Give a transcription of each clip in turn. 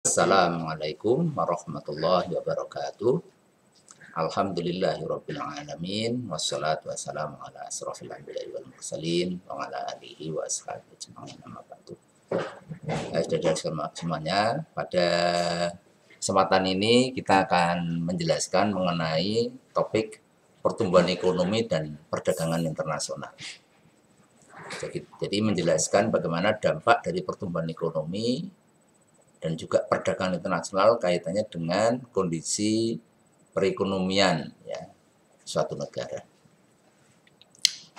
Assalamualaikum warahmatullahi wabarakatuh. Alhamdulillahirabbil alamin wassalatu wassalamu ala asrofil anbiya'i wal mursalin wa ala alihi wa ajmain Saudara eh, semuanya, pada kesempatan ini kita akan menjelaskan mengenai topik pertumbuhan ekonomi dan perdagangan internasional. Jadi, jadi menjelaskan bagaimana dampak dari pertumbuhan ekonomi dan juga perdagangan internasional kaitannya dengan kondisi perekonomian ya suatu negara.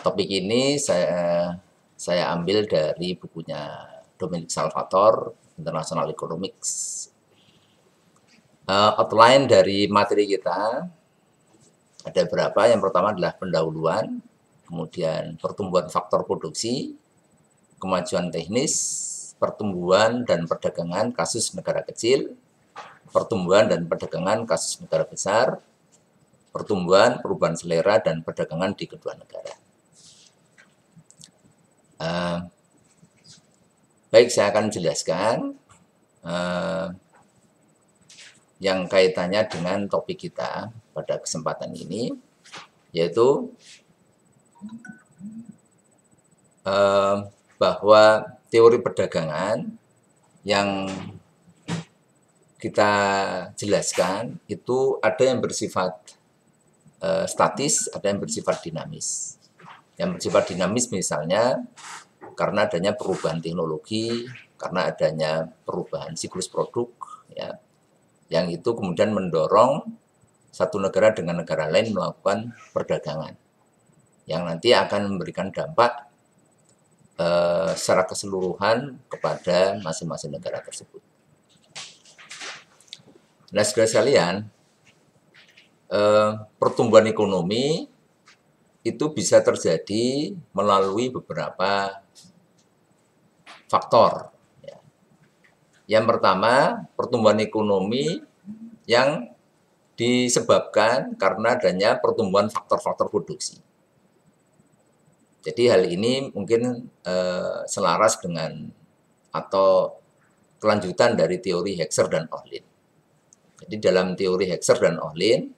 Topik ini saya saya ambil dari bukunya Dominic Salvator International Economics. Uh, outline dari materi kita ada berapa? Yang pertama adalah pendahuluan, kemudian pertumbuhan faktor produksi, kemajuan teknis, pertumbuhan dan perdagangan kasus negara kecil, pertumbuhan dan perdagangan kasus negara besar, pertumbuhan, perubahan selera, dan perdagangan di kedua negara. Uh, baik, saya akan jelaskan uh, yang kaitannya dengan topik kita pada kesempatan ini, yaitu uh, bahwa teori perdagangan yang kita jelaskan itu ada yang bersifat uh, statis, ada yang bersifat dinamis. Yang bersifat dinamis misalnya karena adanya perubahan teknologi, karena adanya perubahan siklus produk, ya, yang itu kemudian mendorong satu negara dengan negara lain melakukan perdagangan, yang nanti akan memberikan dampak Eh, secara keseluruhan kepada masing-masing negara tersebut. Nah, saudara sekalian, eh, pertumbuhan ekonomi itu bisa terjadi melalui beberapa faktor. Ya. Yang pertama, pertumbuhan ekonomi yang disebabkan karena adanya pertumbuhan faktor-faktor produksi. Jadi hal ini mungkin eh, selaras dengan atau kelanjutan dari teori Hexer dan Ohlin. Jadi dalam teori Hexer dan Ohlin,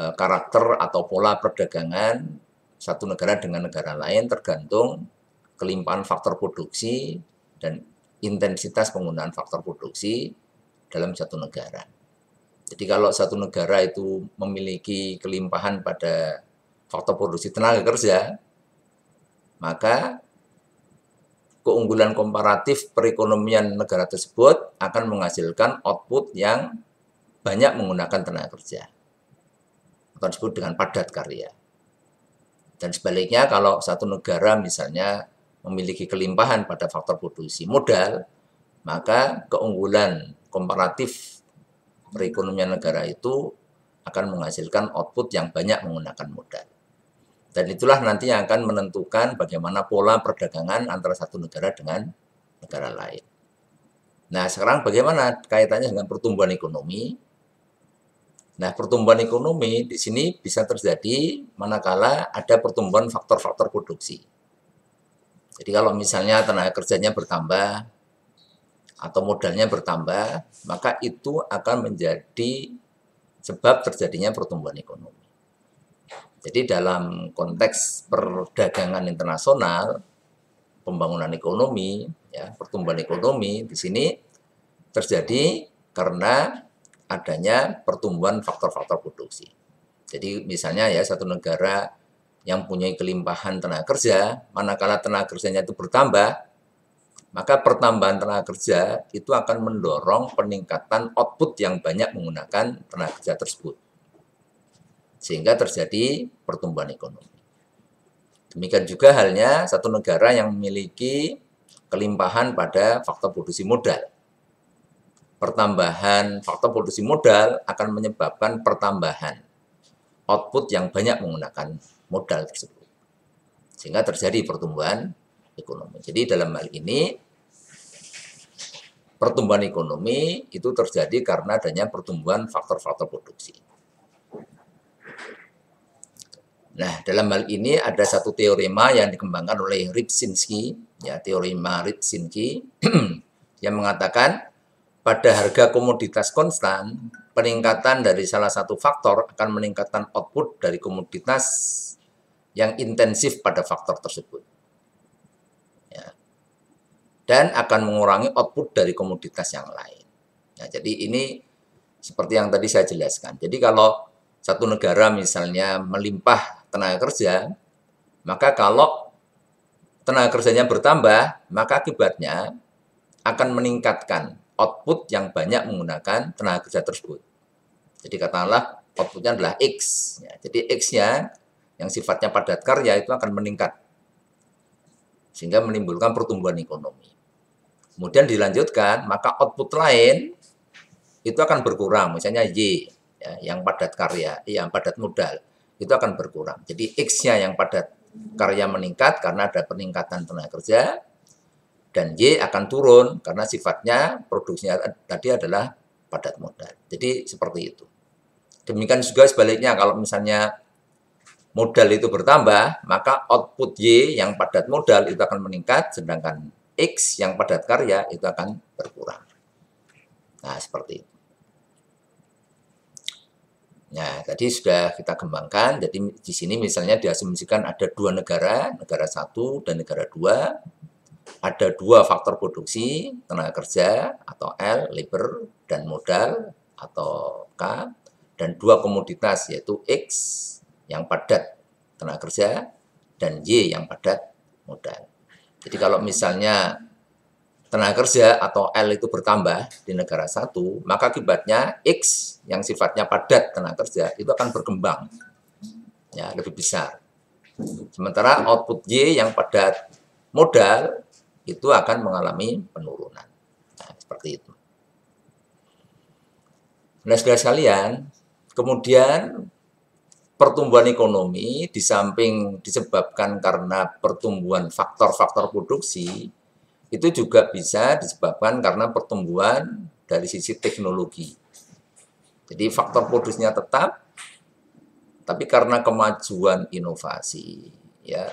eh, karakter atau pola perdagangan satu negara dengan negara lain tergantung kelimpahan faktor produksi dan intensitas penggunaan faktor produksi dalam satu negara. Jadi kalau satu negara itu memiliki kelimpahan pada faktor produksi tenaga kerja, maka keunggulan komparatif perekonomian negara tersebut akan menghasilkan output yang banyak menggunakan tenaga kerja atau disebut dengan padat karya. Dan sebaliknya kalau satu negara misalnya memiliki kelimpahan pada faktor produksi modal, maka keunggulan komparatif perekonomian negara itu akan menghasilkan output yang banyak menggunakan modal. Dan itulah nanti yang akan menentukan bagaimana pola perdagangan antara satu negara dengan negara lain. Nah, sekarang bagaimana kaitannya dengan pertumbuhan ekonomi? Nah, pertumbuhan ekonomi di sini bisa terjadi manakala ada pertumbuhan faktor-faktor produksi. Jadi kalau misalnya tenaga kerjanya bertambah atau modalnya bertambah, maka itu akan menjadi sebab terjadinya pertumbuhan ekonomi. Jadi dalam konteks perdagangan internasional, pembangunan ekonomi, ya, pertumbuhan ekonomi di sini terjadi karena adanya pertumbuhan faktor-faktor produksi. Jadi misalnya ya satu negara yang punya kelimpahan tenaga kerja, manakala tenaga kerjanya itu bertambah, maka pertambahan tenaga kerja itu akan mendorong peningkatan output yang banyak menggunakan tenaga kerja tersebut sehingga terjadi pertumbuhan ekonomi. Demikian juga halnya satu negara yang memiliki kelimpahan pada faktor produksi modal. Pertambahan faktor produksi modal akan menyebabkan pertambahan output yang banyak menggunakan modal tersebut. Sehingga terjadi pertumbuhan ekonomi. Jadi dalam hal ini pertumbuhan ekonomi itu terjadi karena adanya pertumbuhan faktor-faktor produksi. Nah, dalam hal ini ada satu teorema yang dikembangkan oleh Ripsinski, ya, teorema Ripsinski yang mengatakan pada harga komoditas konstan, peningkatan dari salah satu faktor akan meningkatkan output dari komoditas yang intensif pada faktor tersebut. Ya. Dan akan mengurangi output dari komoditas yang lain. Ya, jadi ini seperti yang tadi saya jelaskan. Jadi kalau satu negara misalnya melimpah tenaga kerja, maka kalau tenaga kerjanya bertambah, maka akibatnya akan meningkatkan output yang banyak menggunakan tenaga kerja tersebut. Jadi katakanlah outputnya adalah X. Ya, jadi X-nya yang sifatnya padat karya itu akan meningkat. Sehingga menimbulkan pertumbuhan ekonomi. Kemudian dilanjutkan, maka output lain itu akan berkurang. Misalnya Y, ya, yang padat karya, yang padat modal itu akan berkurang. Jadi X-nya yang padat karya meningkat karena ada peningkatan tenaga kerja, dan Y akan turun karena sifatnya produksinya eh, tadi adalah padat modal. Jadi seperti itu. Demikian juga sebaliknya kalau misalnya modal itu bertambah, maka output Y yang padat modal itu akan meningkat, sedangkan X yang padat karya itu akan berkurang. Nah, seperti itu. Nah, tadi sudah kita kembangkan. Jadi di sini misalnya diasumsikan ada dua negara, negara satu dan negara dua. Ada dua faktor produksi, tenaga kerja atau L, labor, dan modal atau K. Dan dua komoditas yaitu X yang padat tenaga kerja dan Y yang padat modal. Jadi kalau misalnya tenaga kerja atau L itu bertambah di negara satu, maka akibatnya X yang sifatnya padat tenaga kerja itu akan berkembang, ya lebih besar. Sementara output Y yang padat modal itu akan mengalami penurunan. Nah, seperti itu. Nah, saudara sekalian, kemudian pertumbuhan ekonomi di samping disebabkan karena pertumbuhan faktor-faktor produksi, itu juga bisa disebabkan karena pertumbuhan dari sisi teknologi. Jadi faktor produksinya tetap, tapi karena kemajuan inovasi, ya,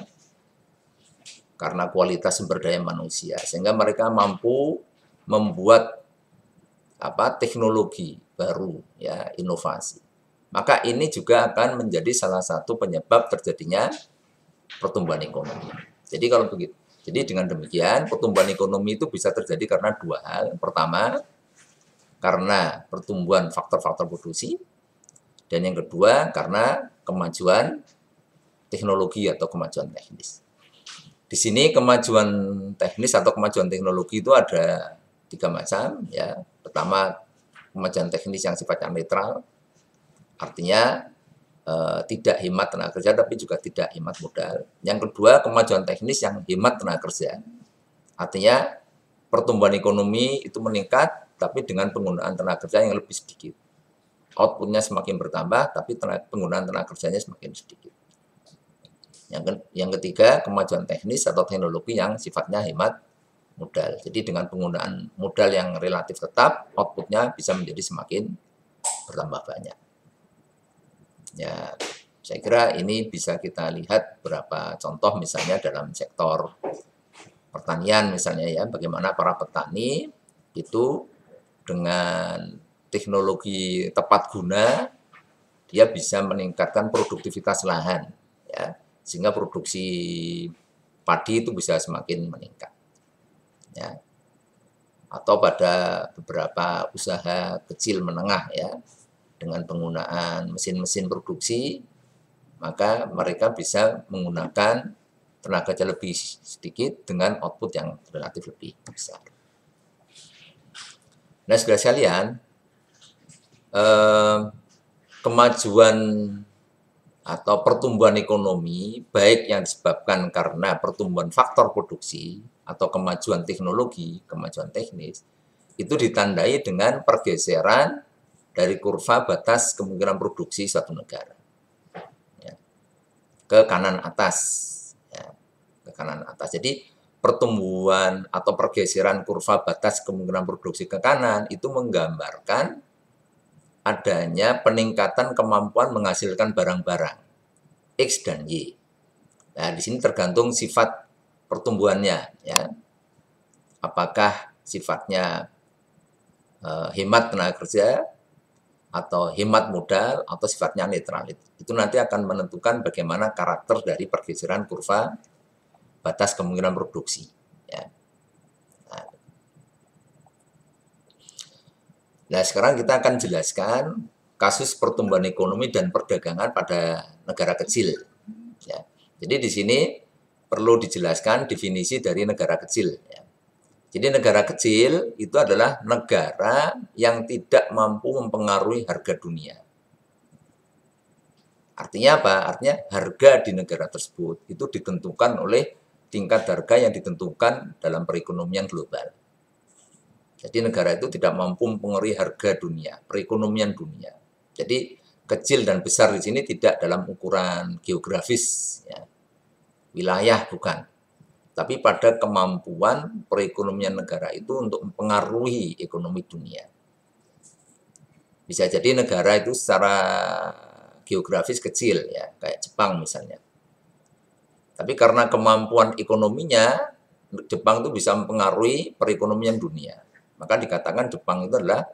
karena kualitas sumber daya manusia, sehingga mereka mampu membuat apa teknologi baru, ya, inovasi. Maka ini juga akan menjadi salah satu penyebab terjadinya pertumbuhan ekonomi. Jadi kalau begitu, jadi dengan demikian pertumbuhan ekonomi itu bisa terjadi karena dua hal. Yang pertama, karena pertumbuhan faktor-faktor produksi dan yang kedua karena kemajuan teknologi atau kemajuan teknis. Di sini kemajuan teknis atau kemajuan teknologi itu ada tiga macam ya. Pertama kemajuan teknis yang sifatnya netral, artinya Eh, tidak hemat tenaga kerja tapi juga tidak hemat modal. Yang kedua, kemajuan teknis yang hemat tenaga kerja. Artinya pertumbuhan ekonomi itu meningkat tapi dengan penggunaan tenaga kerja yang lebih sedikit. Outputnya semakin bertambah tapi tenaga, penggunaan tenaga kerjanya semakin sedikit. Yang, ke, yang ketiga, kemajuan teknis atau teknologi yang sifatnya hemat modal. Jadi dengan penggunaan modal yang relatif tetap, outputnya bisa menjadi semakin bertambah banyak. Ya, saya kira ini bisa kita lihat berapa contoh misalnya dalam sektor pertanian misalnya ya, bagaimana para petani itu dengan teknologi tepat guna dia bisa meningkatkan produktivitas lahan ya, sehingga produksi padi itu bisa semakin meningkat. Ya. Atau pada beberapa usaha kecil menengah ya, dengan penggunaan mesin-mesin produksi, maka mereka bisa menggunakan tenaga kerja lebih sedikit dengan output yang relatif lebih besar. Nah, sebelah sekalian, eh, kemajuan atau pertumbuhan ekonomi, baik yang disebabkan karena pertumbuhan faktor produksi atau kemajuan teknologi, kemajuan teknis, itu ditandai dengan pergeseran dari kurva batas kemungkinan produksi suatu negara ya. ke kanan atas ya. ke kanan atas jadi pertumbuhan atau pergeseran kurva batas kemungkinan produksi ke kanan itu menggambarkan adanya peningkatan kemampuan menghasilkan barang-barang X dan Y. Nah, di sini tergantung sifat pertumbuhannya ya. Apakah sifatnya eh, hemat tenaga kerja atau hemat modal atau sifatnya netral itu nanti akan menentukan bagaimana karakter dari pergeseran kurva batas kemungkinan produksi ya. Nah. nah. sekarang kita akan jelaskan kasus pertumbuhan ekonomi dan perdagangan pada negara kecil ya. jadi di sini perlu dijelaskan definisi dari negara kecil jadi negara kecil itu adalah negara yang tidak mampu mempengaruhi harga dunia. Artinya apa? Artinya harga di negara tersebut itu ditentukan oleh tingkat harga yang ditentukan dalam perekonomian global. Jadi negara itu tidak mampu mempengaruhi harga dunia, perekonomian dunia. Jadi kecil dan besar di sini tidak dalam ukuran geografis, ya. wilayah bukan tapi pada kemampuan perekonomian negara itu untuk mempengaruhi ekonomi dunia. Bisa jadi negara itu secara geografis kecil ya, kayak Jepang misalnya. Tapi karena kemampuan ekonominya, Jepang itu bisa mempengaruhi perekonomian dunia. Maka dikatakan Jepang itu adalah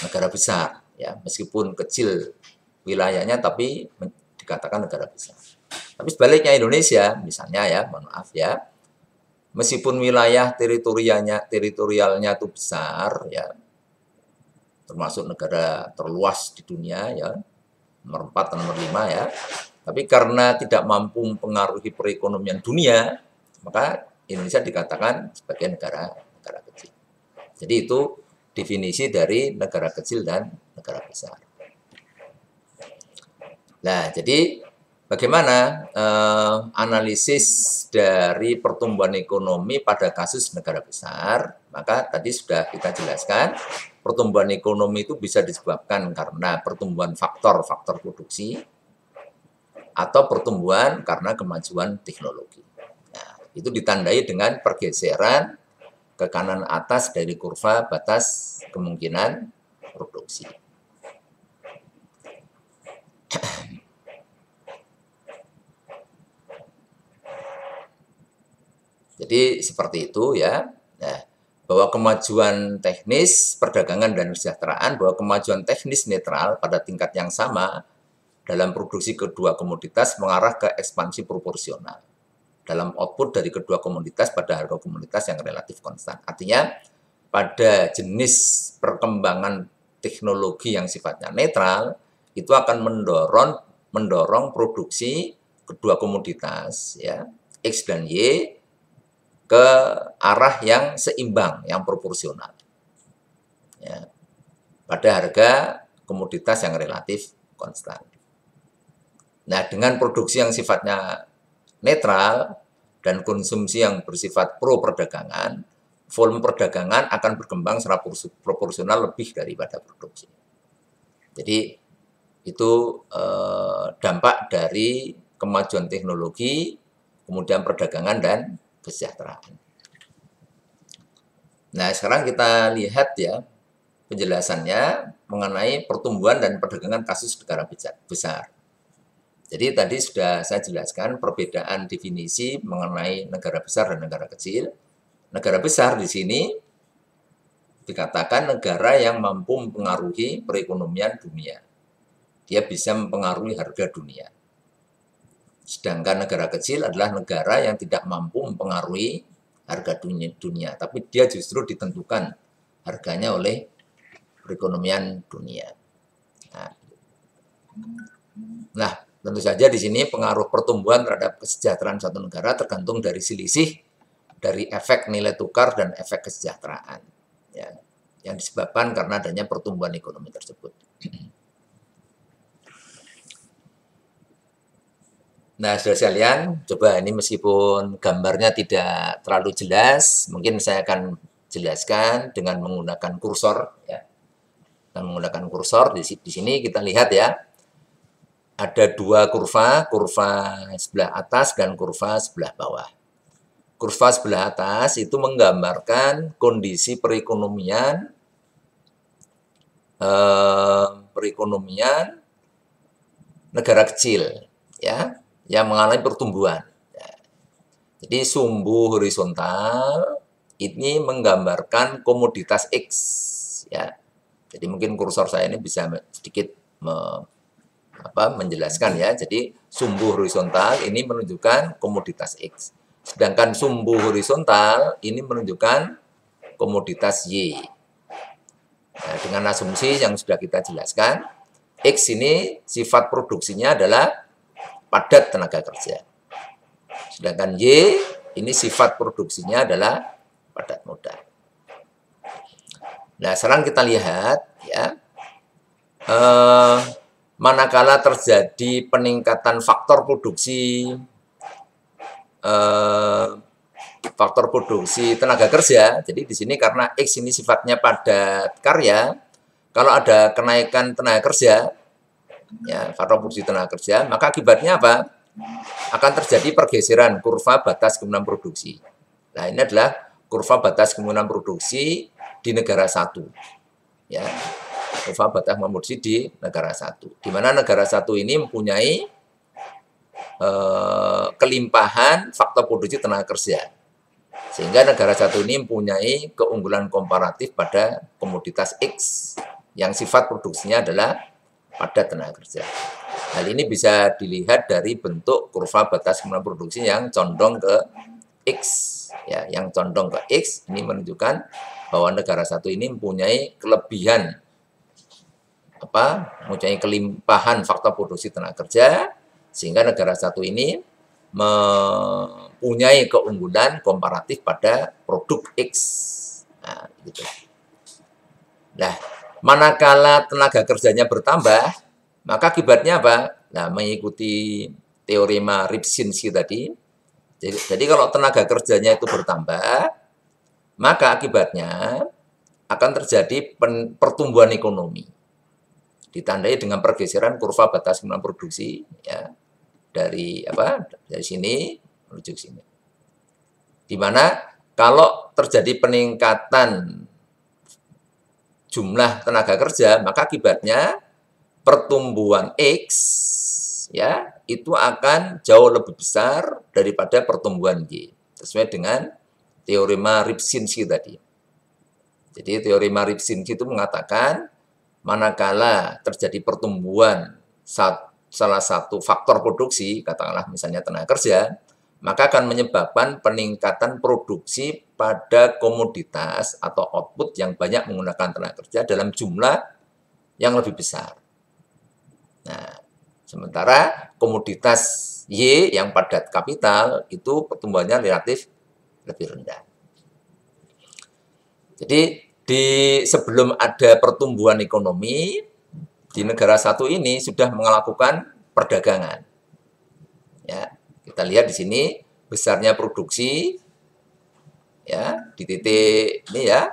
negara besar ya, meskipun kecil wilayahnya tapi dikatakan negara besar. Tapi sebaliknya Indonesia, misalnya ya, mohon maaf ya, meskipun wilayah teritorialnya teritorialnya itu besar ya, termasuk negara terluas di dunia ya, nomor 4 nomor 5 ya, tapi karena tidak mampu mempengaruhi perekonomian dunia, maka Indonesia dikatakan sebagai negara negara kecil. Jadi itu definisi dari negara kecil dan negara besar. Nah, jadi Bagaimana eh, analisis dari pertumbuhan ekonomi pada kasus negara besar? Maka tadi sudah kita jelaskan, pertumbuhan ekonomi itu bisa disebabkan karena pertumbuhan faktor-faktor produksi atau pertumbuhan karena kemajuan teknologi. Nah, itu ditandai dengan pergeseran ke kanan atas dari kurva batas kemungkinan produksi. Jadi seperti itu ya. Nah, bahwa kemajuan teknis perdagangan dan kesejahteraan, bahwa kemajuan teknis netral pada tingkat yang sama dalam produksi kedua komoditas mengarah ke ekspansi proporsional dalam output dari kedua komoditas pada harga komoditas yang relatif konstan. Artinya pada jenis perkembangan teknologi yang sifatnya netral itu akan mendorong mendorong produksi kedua komoditas ya X dan Y ke arah yang seimbang, yang proporsional. Ya, pada harga komoditas yang relatif konstan. Nah, dengan produksi yang sifatnya netral dan konsumsi yang bersifat pro perdagangan, volume perdagangan akan berkembang secara proporsional lebih daripada produksi. Jadi itu eh, dampak dari kemajuan teknologi, kemudian perdagangan dan kesejahteraan. Nah, sekarang kita lihat ya penjelasannya mengenai pertumbuhan dan perdagangan kasus negara besar. Jadi tadi sudah saya jelaskan perbedaan definisi mengenai negara besar dan negara kecil. Negara besar di sini dikatakan negara yang mampu mempengaruhi perekonomian dunia. Dia bisa mempengaruhi harga dunia. Sedangkan negara kecil adalah negara yang tidak mampu mempengaruhi harga dunia, dunia tapi dia justru ditentukan harganya oleh perekonomian dunia. Nah, nah tentu saja di sini pengaruh pertumbuhan terhadap kesejahteraan satu negara tergantung dari selisih dari efek nilai tukar dan efek kesejahteraan ya, yang disebabkan karena adanya pertumbuhan ekonomi tersebut. Nah, sudah sekalian, coba ini meskipun gambarnya tidak terlalu jelas, mungkin saya akan jelaskan dengan menggunakan kursor. Ya. Dengan menggunakan kursor, di, di sini kita lihat ya, ada dua kurva, kurva sebelah atas dan kurva sebelah bawah. Kurva sebelah atas itu menggambarkan kondisi perekonomian, eh, perekonomian negara kecil, ya yang mengalami pertumbuhan. Ya. Jadi sumbu horizontal ini menggambarkan komoditas X ya. Jadi mungkin kursor saya ini bisa sedikit me, apa, menjelaskan ya. Jadi sumbu horizontal ini menunjukkan komoditas X. Sedangkan sumbu horizontal ini menunjukkan komoditas Y. Nah, dengan asumsi yang sudah kita jelaskan, X ini sifat produksinya adalah padat tenaga kerja. Sedangkan Y ini sifat produksinya adalah padat modal. Nah, sekarang kita lihat ya. Eh, manakala terjadi peningkatan faktor produksi eh, faktor produksi tenaga kerja. Jadi di sini karena X ini sifatnya padat karya, kalau ada kenaikan tenaga kerja ya faktor produksi tenaga kerja, maka akibatnya apa? Akan terjadi pergeseran kurva batas kemunan produksi. Nah, ini adalah kurva batas kemunan produksi di negara satu. Ya, kurva batas kemunan di negara satu. Di mana negara satu ini mempunyai eh, kelimpahan faktor produksi tenaga kerja. Sehingga negara satu ini mempunyai keunggulan komparatif pada komoditas X yang sifat produksinya adalah pada tenaga kerja. Hal ini bisa dilihat dari bentuk kurva batas kemampuan produksi yang condong ke X. Ya, yang condong ke X ini menunjukkan bahwa negara satu ini mempunyai kelebihan apa? mempunyai kelimpahan faktor produksi tenaga kerja sehingga negara satu ini mempunyai keunggulan komparatif pada produk X. Nah, gitu. Nah, Manakala tenaga kerjanya bertambah, maka akibatnya apa? Nah, mengikuti teorema Ripsinski tadi. Jadi, jadi kalau tenaga kerjanya itu bertambah, maka akibatnya akan terjadi pen, pertumbuhan ekonomi. Ditandai dengan pergeseran kurva batas kemampuan produksi ya dari apa? dari sini menuju ke sini. Di mana kalau terjadi peningkatan jumlah tenaga kerja, maka akibatnya pertumbuhan X ya itu akan jauh lebih besar daripada pertumbuhan Y sesuai dengan teorema Rybczynski tadi. Jadi teorema Rybczynski itu mengatakan manakala terjadi pertumbuhan salah satu faktor produksi, katakanlah misalnya tenaga kerja, maka akan menyebabkan peningkatan produksi pada komoditas atau output yang banyak menggunakan tenaga kerja dalam jumlah yang lebih besar. Nah, sementara komoditas Y yang padat kapital itu pertumbuhannya relatif lebih rendah. Jadi di sebelum ada pertumbuhan ekonomi di negara satu ini sudah melakukan perdagangan. Ya, kita lihat di sini besarnya produksi ya di titik ini ya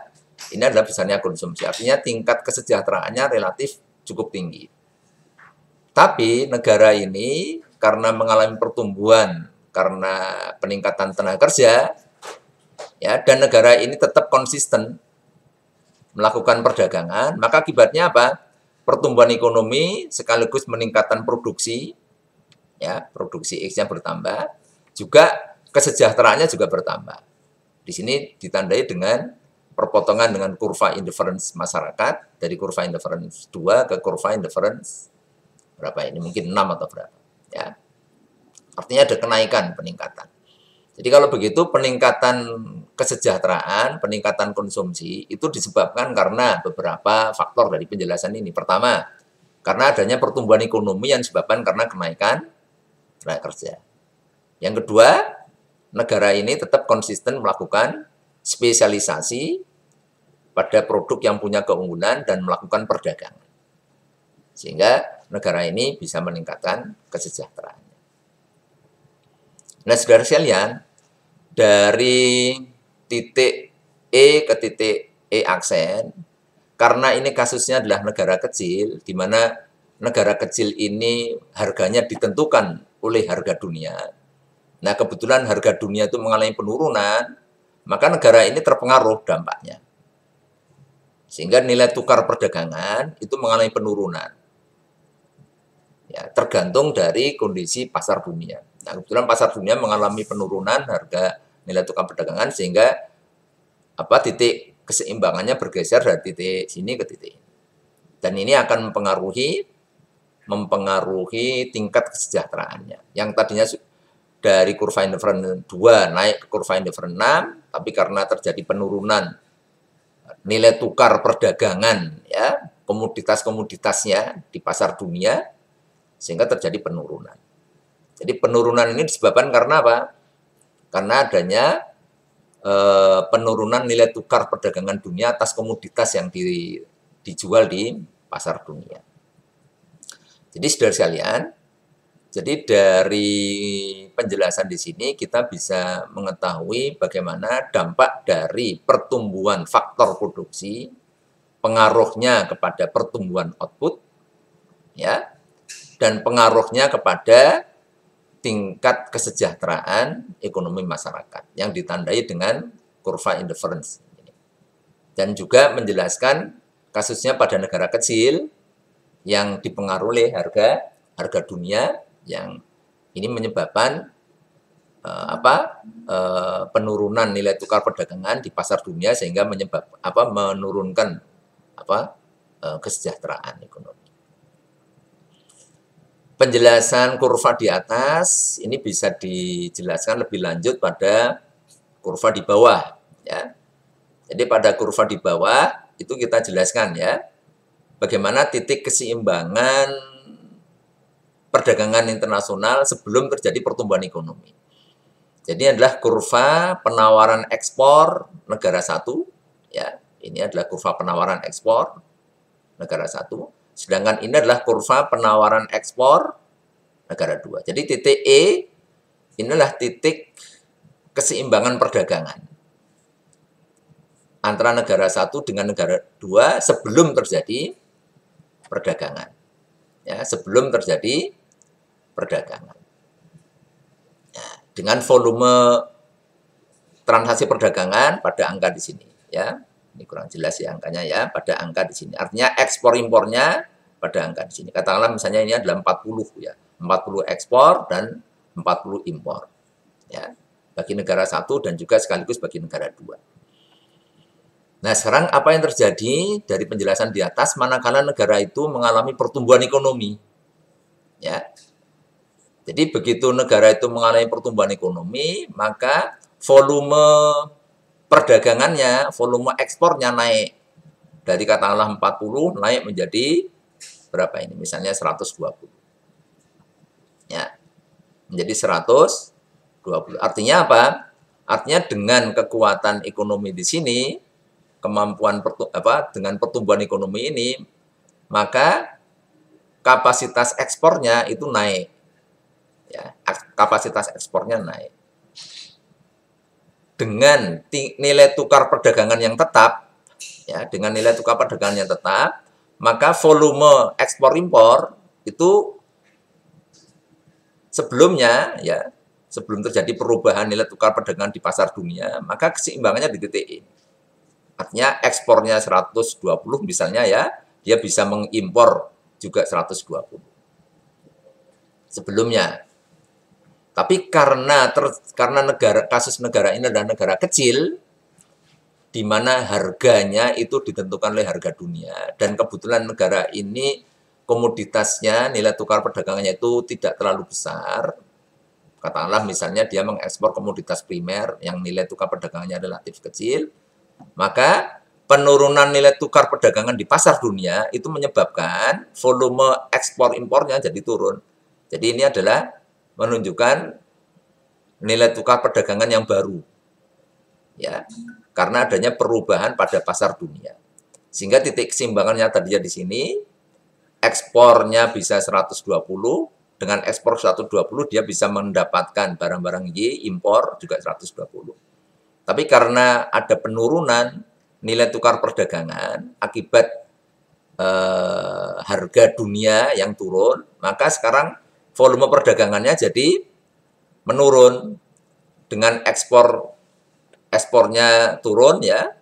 ini adalah besarnya konsumsi artinya tingkat kesejahteraannya relatif cukup tinggi tapi negara ini karena mengalami pertumbuhan karena peningkatan tenaga kerja ya dan negara ini tetap konsisten melakukan perdagangan maka akibatnya apa pertumbuhan ekonomi sekaligus meningkatkan produksi ya produksi X yang bertambah juga kesejahteraannya juga bertambah di sini ditandai dengan perpotongan dengan kurva indifference masyarakat dari kurva indifference 2 ke kurva indifference berapa ini mungkin 6 atau berapa ya. Artinya ada kenaikan peningkatan. Jadi kalau begitu peningkatan kesejahteraan, peningkatan konsumsi itu disebabkan karena beberapa faktor dari penjelasan ini. Pertama, karena adanya pertumbuhan ekonomi yang disebabkan karena kenaikan tenaga kerja. Yang kedua, negara ini tetap konsisten melakukan spesialisasi pada produk yang punya keunggulan dan melakukan perdagangan. Sehingga negara ini bisa meningkatkan kesejahteraannya. Nah, saudara sekalian, dari titik E ke titik E aksen, karena ini kasusnya adalah negara kecil, di mana negara kecil ini harganya ditentukan oleh harga dunia, Nah, kebetulan harga dunia itu mengalami penurunan, maka negara ini terpengaruh dampaknya. Sehingga nilai tukar perdagangan itu mengalami penurunan. Ya, tergantung dari kondisi pasar dunia. Nah, kebetulan pasar dunia mengalami penurunan harga nilai tukar perdagangan sehingga apa titik keseimbangannya bergeser dari titik sini ke titik ini. Dan ini akan mempengaruhi mempengaruhi tingkat kesejahteraannya. Yang tadinya dari kurva indifferent 2 naik ke kurva indifferent 6, tapi karena terjadi penurunan nilai tukar perdagangan ya, komoditas-komoditasnya di pasar dunia sehingga terjadi penurunan. Jadi penurunan ini disebabkan karena apa? Karena adanya e, penurunan nilai tukar perdagangan dunia atas komoditas yang di, dijual di pasar dunia. Jadi saudara sekalian, jadi dari penjelasan di sini kita bisa mengetahui bagaimana dampak dari pertumbuhan faktor produksi, pengaruhnya kepada pertumbuhan output, ya, dan pengaruhnya kepada tingkat kesejahteraan ekonomi masyarakat yang ditandai dengan kurva indifference. Dan juga menjelaskan kasusnya pada negara kecil yang dipengaruhi harga harga dunia yang ini menyebabkan uh, apa uh, penurunan nilai tukar perdagangan di pasar dunia sehingga menyebab apa menurunkan apa uh, kesejahteraan ekonomi. Penjelasan kurva di atas ini bisa dijelaskan lebih lanjut pada kurva di bawah ya. Jadi pada kurva di bawah itu kita jelaskan ya bagaimana titik keseimbangan perdagangan internasional sebelum terjadi pertumbuhan ekonomi. Jadi adalah kurva penawaran ekspor negara satu, ya. Ini adalah kurva penawaran ekspor negara satu. Sedangkan ini adalah kurva penawaran ekspor negara dua. Jadi titik E inilah titik keseimbangan perdagangan antara negara satu dengan negara dua sebelum terjadi perdagangan. Ya, sebelum terjadi perdagangan. Ya, dengan volume transaksi perdagangan pada angka di sini ya. Ini kurang jelas ya angkanya ya, pada angka di sini. Artinya ekspor impornya pada angka di sini. Katakanlah misalnya ini adalah 40 ya. 40 ekspor dan 40 impor. Ya. Bagi negara satu dan juga sekaligus bagi negara dua. Nah, sekarang apa yang terjadi dari penjelasan di atas manakala negara itu mengalami pertumbuhan ekonomi? Ya. Jadi begitu negara itu mengalami pertumbuhan ekonomi, maka volume perdagangannya, volume ekspornya naik. Dari katakanlah 40 naik menjadi berapa ini? Misalnya 120. Ya. Menjadi 120. Artinya apa? Artinya dengan kekuatan ekonomi di sini, kemampuan apa dengan pertumbuhan ekonomi ini, maka kapasitas ekspornya itu naik ya kapasitas ekspornya naik. Dengan nilai tukar perdagangan yang tetap, ya dengan nilai tukar perdagangan yang tetap, maka volume ekspor impor itu sebelumnya ya sebelum terjadi perubahan nilai tukar perdagangan di pasar dunia, maka keseimbangannya di titik ini. Artinya ekspornya 120 misalnya ya, dia bisa mengimpor juga 120. Sebelumnya tapi karena ter, karena negara kasus negara ini adalah negara kecil di mana harganya itu ditentukan oleh harga dunia dan kebetulan negara ini komoditasnya nilai tukar perdagangannya itu tidak terlalu besar katakanlah misalnya dia mengekspor komoditas primer yang nilai tukar perdagangannya relatif kecil, maka penurunan nilai tukar perdagangan di pasar dunia itu menyebabkan volume ekspor impornya jadi turun. Jadi ini adalah menunjukkan nilai tukar perdagangan yang baru. Ya, karena adanya perubahan pada pasar dunia. Sehingga titik keseimbangannya tadi ya di sini ekspornya bisa 120 dengan ekspor 120 dia bisa mendapatkan barang-barang Y, impor juga 120. Tapi karena ada penurunan nilai tukar perdagangan akibat eh, harga dunia yang turun, maka sekarang volume perdagangannya jadi menurun dengan ekspor ekspornya turun ya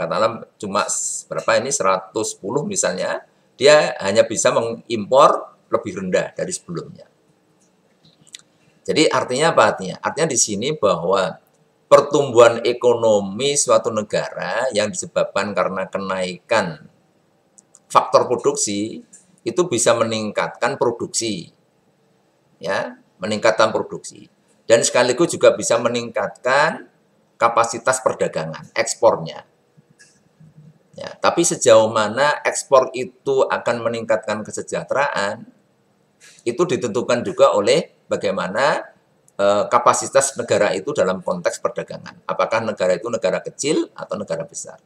katakanlah cuma berapa ini 110 misalnya dia hanya bisa mengimpor lebih rendah dari sebelumnya jadi artinya apa artinya artinya di sini bahwa pertumbuhan ekonomi suatu negara yang disebabkan karena kenaikan faktor produksi itu bisa meningkatkan produksi ya, meningkatkan produksi dan sekaligus juga bisa meningkatkan kapasitas perdagangan, ekspornya. Ya, tapi sejauh mana ekspor itu akan meningkatkan kesejahteraan, itu ditentukan juga oleh bagaimana eh, kapasitas negara itu dalam konteks perdagangan. Apakah negara itu negara kecil atau negara besar?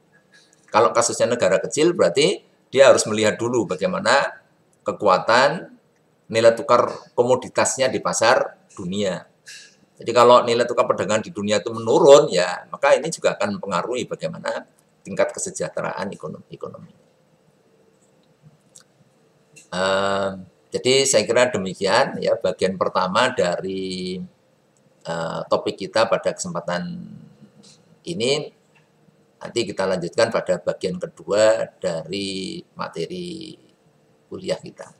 Kalau kasusnya negara kecil, berarti dia harus melihat dulu bagaimana kekuatan nilai tukar komoditasnya di pasar dunia. Jadi kalau nilai tukar perdagangan di dunia itu menurun ya, maka ini juga akan mempengaruhi bagaimana tingkat kesejahteraan ekonomi. ekonomi. Uh, jadi saya kira demikian ya bagian pertama dari uh, topik kita pada kesempatan ini. Nanti kita lanjutkan pada bagian kedua dari materi kuliah kita.